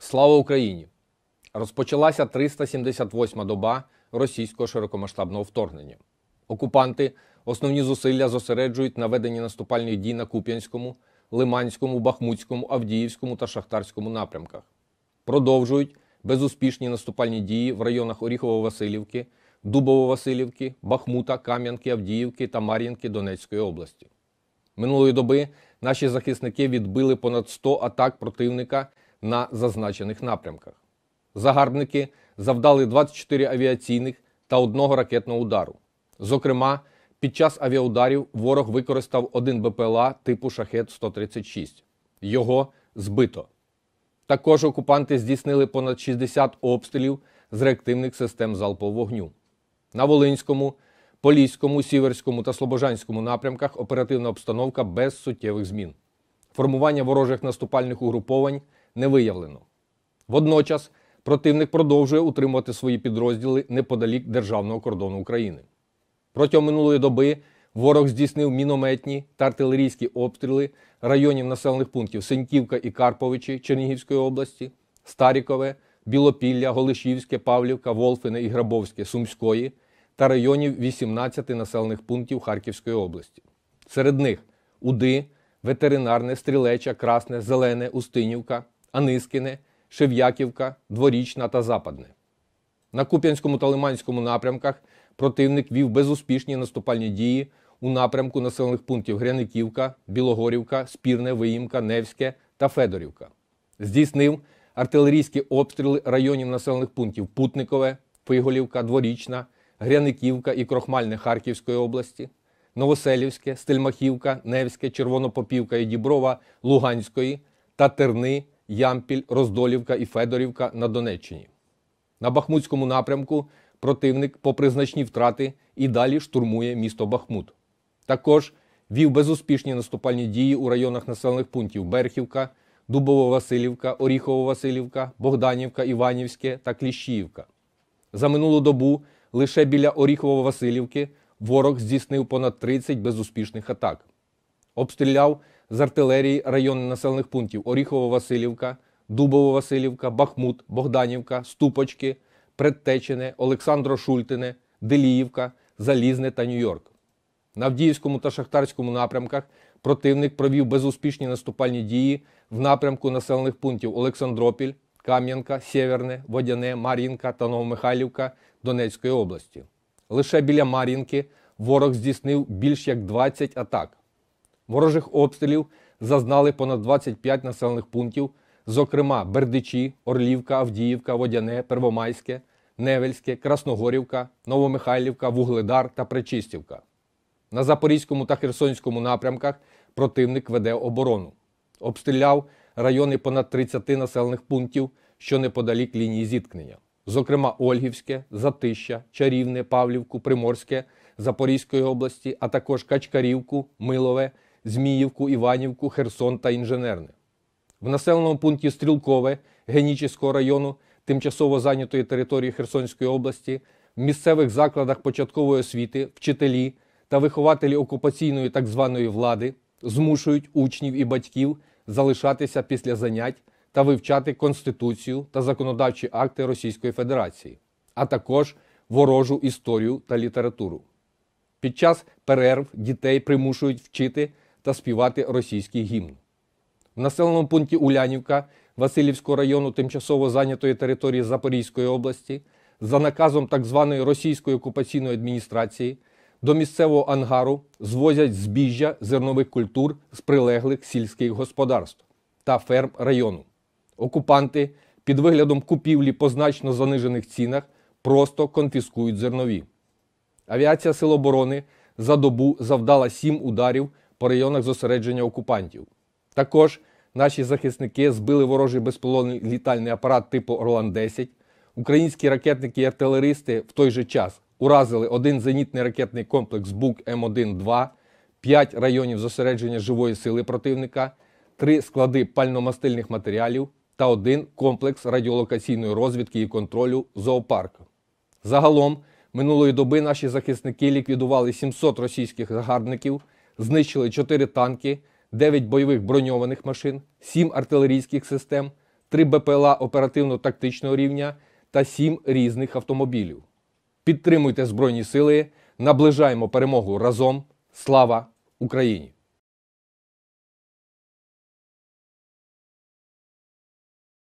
Слава Україні! Розпочалася 378 доба російського широкомасштабного вторгнення. Окупанти основні зусилля зосереджують на веденні наступальних дій на Куп'янському, Лиманському, Бахмутському, Авдіївському та Шахтарському напрямках. Продовжують безуспішні наступальні дії в районах Оріхово-Василівки, Дубово-Василівки, Бахмута, Кам'янки, Авдіївки та Мар'їнки Донецької області. Минулої доби наші захисники відбили понад 100 атак противника на зазначених напрямках. Загарбники завдали 24 авіаційних та одного ракетного удару. Зокрема, під час авіаударів ворог використав один БПЛА типу шахет 136. Його збито. Також окупанти здійснили понад 60 обстрілів з реактивних систем залпового вогню. На Волинському, Поліському, Сіверському та Слобожанському напрямках оперативна обстановка без суттєвих змін. Формування ворожих наступальних угруповань не виявлено. Водночас противник продовжує утримувати свої підрозділи неподалік державного кордону України. Протягом минулої доби ворог здійснив мінометні та артилерійські обстріли районів населених пунктів Сеньківка і Карповичі Чернігівської області, Старікове, Білопілля, Голишівське, Павлівка, Волфине і Грабовське Сумської та районів 18 населених пунктів Харківської області. Серед них Уди, Ветеринарне, Стрілеча, Красне, Зелене, Устинівка. Анискине, Шев'яківка, Дворічна та Западне. На Куп'янському та Лиманському напрямках противник вів безуспішні наступальні дії у напрямку населених пунктів Гряниківка, Білогорівка, Спірне, Виїмка, Невське та Федорівка. Здійснив артилерійські обстріли районів населених пунктів Путникове, Фиголівка, Дворічна, Гряниківка і Крохмальне Харківської області, Новоселівське, Стельмахівка, Невське, Червонопопівка і Діброва, Луганської та Терни. Ямпіль, Роздолівка і Федорівка на Донеччині. На Бахмутському напрямку противник, попри значні втрати, і далі штурмує місто Бахмут. Також вів безуспішні наступальні дії у районах населених пунктів Берхівка, Дубово-Василівка, Оріхово-Василівка, Богданівка, Іванівське та Кліщіївка. За минулу добу лише біля Оріхово-Василівки ворог здійснив понад 30 безуспішних атак. Обстріляв з артилерії райони населених пунктів Оріхово-Василівка, Дубово-Василівка, Бахмут, Богданівка, Ступочки, Предтечине, Олександро-Шультине, Деліївка, Залізне та Нью-Йорк. На Авдіївському та Шахтарському напрямках противник провів безуспішні наступальні дії в напрямку населених пунктів Олександропіль, Кам'янка, Сєверне, Водяне, Мар'їнка та Новомихайлівка Донецької області. Лише біля Мар'їнки ворог здійснив більш як 20 атак. Ворожих обстрілів зазнали понад 25 населених пунктів, зокрема Бердичі, Орлівка, Авдіївка, Водяне, Первомайське, Невельське, Красногорівка, Новомихайлівка, Вугледар та Причистівка. На Запорізькому та Херсонському напрямках противник веде оборону. Обстріляв райони понад 30 населених пунктів, що неподалік лінії зіткнення. Зокрема, Ольгівське, Затища, Чарівне, Павлівку, Приморське Запорізької області, а також Качкарівку, Милове. Зміївку, Іванівку, Херсон та Інженерне. В населеному пункті Стрілкове Генічівського району тимчасово зайнятої території Херсонської області, в місцевих закладах початкової освіти, вчителі та вихователі окупаційної так званої влади змушують учнів і батьків залишатися після занять та вивчати Конституцію та законодавчі акти Російської Федерації, а також ворожу історію та літературу. Під час перерв дітей примушують вчити та співати російський гімн. В населеному пункті Улянівка Васильівського району тимчасово зайнятої території Запорізької області за наказом так званої російської окупаційної адміністрації до місцевого ангару звозять збіжжя зернових культур з прилеглих сільських господарств та ферм району. Окупанти під виглядом купівлі по значно занижених цінах просто конфіскують зернові. Авіація Сил оборони за добу завдала сім ударів по районах зосередження окупантів. Також наші захисники збили ворожий безполонний літальний апарат типу Орлан-10. Українські ракетники і артилеристи в той же час уразили один зенітний ракетний комплекс БУК М1-2, 5 районів зосередження живої сили противника, 3 склади пальномастильних матеріалів та один комплекс радіолокаційної розвідки і контролю зоопарку. Загалом минулої доби наші захисники ліквідували 700 російських загарбників знищили 4 танки, 9 бойових броньованих машин, 7 артилерійських систем, 3 БПЛА оперативно-тактичного рівня та 7 різних автомобілів. Підтримуйте Збройні Сили, наближаємо перемогу разом. Слава Україні!